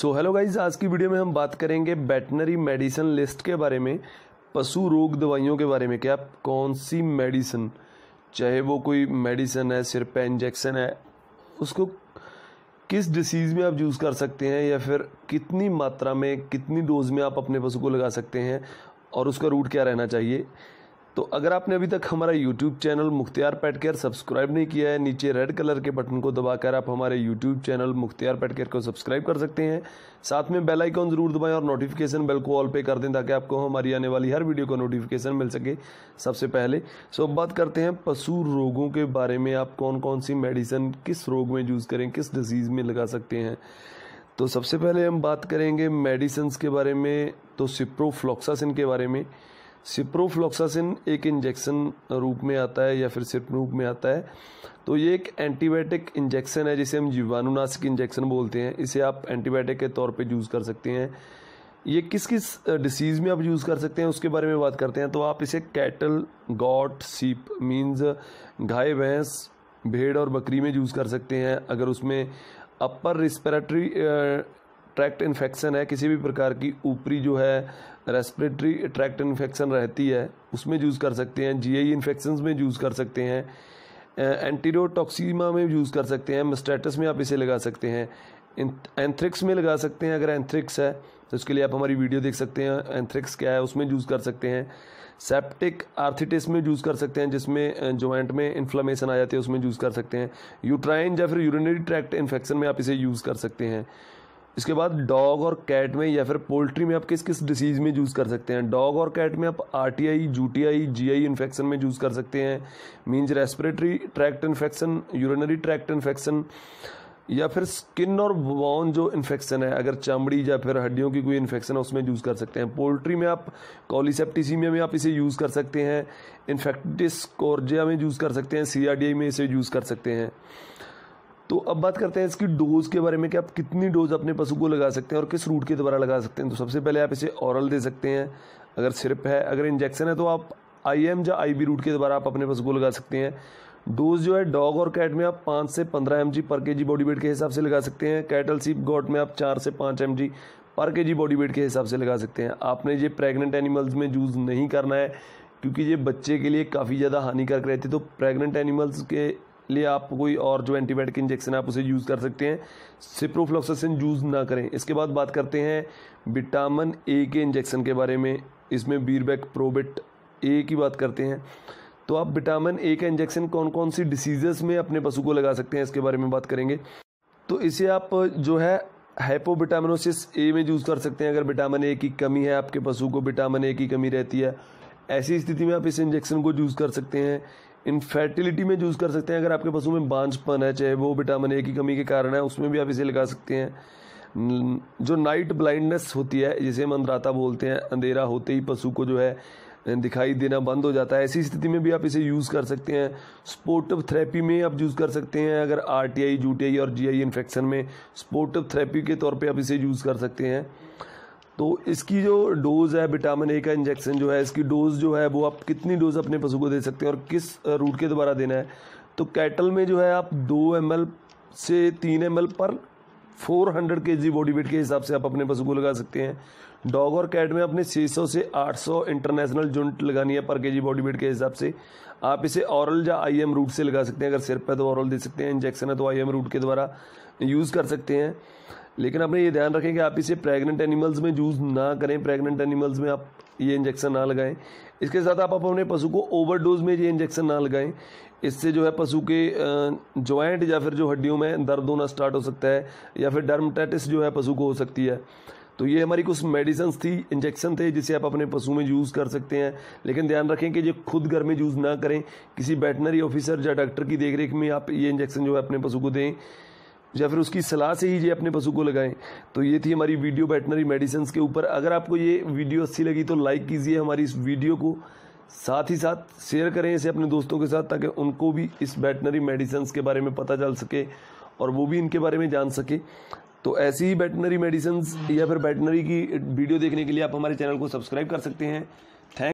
so hello guys आज की video में हम बात करेंगे वेटनरी मेडिसिन लिस्ट के बारे में पशु रोग दवाइयों के बारे में कि आप कौन सी मेडिसिन चाहे वो कोई मेडिसिन है सिर्फ पे इंजेक्शन है उसको किस डिसीज़ में आप यूज़ कर सकते हैं या फिर कितनी मात्रा में कितनी डोज में आप अपने पशु को लगा सकते हैं और उसका रूट क्या रहना चाहिए तो अगर आपने अभी तक हमारा YouTube channel Mukhtiyar pet care subscribe नहीं किया है नीचे रेड कलर के बटन को दबाकर आप हमारे YouTube channel Mukhtiyar pet care को सब्सक्राइब कर सकते हैं साथ में बेल आइकॉन जरूर दबाएं और नोटिफिकेशन बेल को ऑल पे कर दें ताकि आपको हमारी आने वाली हर वीडियो का नोटिफिकेशन मिल सके सबसे पहले सो अब बात करते हैं पशु रोगों के बारे में आप कौन कौन सी मेडिसिन किस रोग में यूज़ करें किस डिजीज़ में लगा सकते हैं तो सबसे पहले हम बात करेंगे मेडिसन्स के बारे में तो सिप्रोफ्लॉक्सासिन के बारे में सिप्रोफ्लोक्सासिन एक इंजेक्शन रूप में आता है या फिर सिप रूप में आता है तो ये एक एंटीबायोटिक इंजेक्शन है जिसे हम जीवाणुनाशक इंजेक्शन बोलते हैं इसे आप एंटीबायोटिक के तौर पे यूज़ कर सकते हैं ये किस किस डिसीज़ में आप यूज़ कर सकते हैं उसके बारे में बात करते हैं तो आप इसे कैटल गॉट सीप मीन्स गाय भैंस भेड़ और बकरी में यूज़ कर सकते हैं अगर उसमें अपर रिस्पेरेटरी ट्रैक्ट इन्फेक्शन है किसी भी प्रकार की ऊपरी जो है रेस्पिरेटरी ट्रैक्ट इन्फेक्शन रहती है उसमें यूज़ कर सकते हैं जी आई इन्फेक्शन में यूज़ कर सकते हैं एंटीरोटॉक्सीमा में यूज़ कर सकते हैं मस्टेटस में आप इसे लगा सकते हैं एंथ्रिक्स में लगा सकते हैं अगर एंथ्रिक्स है तो उसके लिए आप हमारी वीडियो देख सकते हैं एंथ्रिक्स क्या है उसमें यूज़ कर सकते हैं सेप्टिक आर्थिटिस में यूज़ कर सकते हैं जिसमें जॉइंट में इन्फ्लामेशन आ जाती है उसमें यूज़ कर सकते हैं यूट्राइन या फिर यूरिनरी ट्रैक्ट इन्फेक्शन में आप इसे यूज़ कर सकते हैं इसके बाद डॉग और कैट में या फिर पोल्ट्री में आप किस किस डिसीज़ में यूज़ कर सकते हैं डॉग और कैट में आप are T I U T I G I infection में यूज़ कर सकते हैं means respiratory tract infection urinary tract infection या फिर स्किन और बॉन जो इन्फेक्शन है अगर चमड़ी या फिर हड्डियों की कोई इन्फेक्शन है उसमें यूज़ कर सकते हैं पोल्ट्री में आप कॉलीसेप्टिसीमिया में आप इसे यूज़ कर सकते हैं इन्फेक्टिस कोर्जिया में यूज़ कर सकते हैं सी में इसे यूज़ कर सकते हैं तो अब बात करते हैं इसकी डोज़ के बारे में कि आप कितनी डोज़ अपने पशु को लगा सकते हैं और किस रूट के द्वारा लगा सकते हैं तो सबसे पहले आप इसे औरल दे सकते हैं अगर सिर्फ है अगर इंजेक्शन है तो आप आई एम या आई बी रूट के द्वारा आप अपने पशु को लगा सकते हैं डोज जो है डॉग और कैट में आप पाँच से पंद्रह एम जी पर के जी बॉडी वेट के हिसाब से लगा सकते हैं कैटल सीप गॉट में आप चार से पाँच एम जी पर के जी बॉडी वेट के हिसाब से लगा सकते हैं आपने ये प्रेग्नेंट एनिमल्स में यूज़ नहीं करना है क्योंकि ये बच्चे के लिए काफ़ी ज़्यादा हानिकारक रहती है तो प्रेग्नेंट एनिमल्स के लिए आप कोई और जो एंटीबायोटिक इंजेक्शन आप उसे यूज़ कर सकते हैं सिप्रोफ्लॉक्सासिन यूज़ ना करें इसके बाद बात करते हैं विटामिन ए के इंजेक्शन के बारे में इसमें बीरबैक प्रोबिट ए की बात करते हैं तो आप विटामिन ए का इंजेक्शन कौन कौन सी डिसीजेस में अपने पशु को लगा सकते हैं इसके बारे में बात करेंगे तो इसे आप जो है हाइपोविटामिनोसिस ए में यूज़ कर सकते हैं अगर विटामिन ए की कमी है आपके पशु को विटामिन ए की कमी रहती है ऐसी स्थिति में आप इस इंजेक्शन को यूज़ कर सकते हैं इनफर्टिलिटी में यूज़ कर सकते हैं अगर आपके पशु में बांझपन है चाहे वो विटामिन ए की कमी के कारण है उसमें भी आप इसे लगा सकते हैं जो नाइट ब्लाइंडनेस होती है जिसे हम अंधराता बोलते हैं अंधेरा होते ही पशु को जो है दिखाई देना बंद हो जाता है ऐसी स्थिति में भी आप इसे यूज़ कर सकते हैं स्पोर्टिव थेरेपी में आप यूज़ कर सकते हैं अगर आर टी आई और जी इन्फेक्शन में स्पोर्टिव थेरेपी के तौर पर आप इसे यूज़ कर सकते हैं तो इसकी जो डोज़ है विटामिन ए का इंजेक्शन जो है इसकी डोज़ जो है वो आप कितनी डोज़ अपने पशु को दे सकते हैं और किस रूट के द्वारा देना है तो कैटल में जो है आप दो एम से तीन एम पर फोर हंड्रेड के जी बॉडी वेट के हिसाब से आप अपने पशु को लगा सकते हैं डॉग और कैट में अपने 600 से 800 इंटरनेशनल यूनिट लगानी है पर के जी बॉडी वेट के हिसाब से आप इसे औरल या आई एम रूट से लगा सकते हैं अगर सिर पर तो औरल दे सकते हैं इंजेक्शन है तो आई एम रूट के द्वारा यूज़ कर सकते हैं लेकिन आपने ये ध्यान रखें कि आप इसे प्रेग्नेंट एनिमल्स में यूज़ ना करें प्रेग्नेंट एनिमल्स में आप ये इंजेक्शन ना लगाएं इसके साथ आप अपने पशु को ओवरडोज में ये इंजेक्शन ना लगाएं इससे जो है पशु के जॉइंट या फिर जो हड्डियों में दर्द होना स्टार्ट हो सकता है या फिर डर्मटाइटिस जो है पशु को हो सकती है तो ये हमारी कुछ मेडिसन्स थी इंजेक्शन थे जिसे आप अपने पशु में यूज़ कर सकते हैं लेकिन ध्यान रखें कि ये खुद घर में यूज़ ना करें किसी वेटनरी ऑफिसर या डॉक्टर की देखरेख में आप ये इंजेक्शन जो है अपने पशु को दें या फिर उसकी सलाह से ही ये अपने पशु को लगाएं तो ये थी हमारी वीडियो वेटनरी मेडिसिन के ऊपर अगर आपको ये वीडियो अच्छी लगी तो लाइक कीजिए हमारी इस वीडियो को साथ ही साथ शेयर करें इसे अपने दोस्तों के साथ ताकि उनको भी इस वेटनरी मेडिसिन के बारे में पता चल सके और वो भी इनके बारे में जान सके तो ऐसी ही वेटनरी मेडिसिन या फिर वेटनरी की वीडियो देखने के लिए आप हमारे चैनल को सब्सक्राइब कर सकते हैं